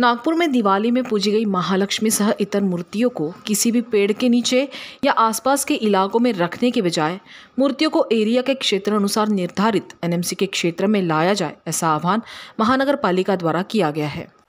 नागपुर में दिवाली में पूजी गई महालक्ष्मी सह इतर मूर्तियों को किसी भी पेड़ के नीचे या आसपास के इलाकों में रखने के बजाय मूर्तियों को एरिया के क्षेत्र अनुसार निर्धारित एनएमसी के क्षेत्र में लाया जाए ऐसा आह्वान महानगर पालिका द्वारा किया गया है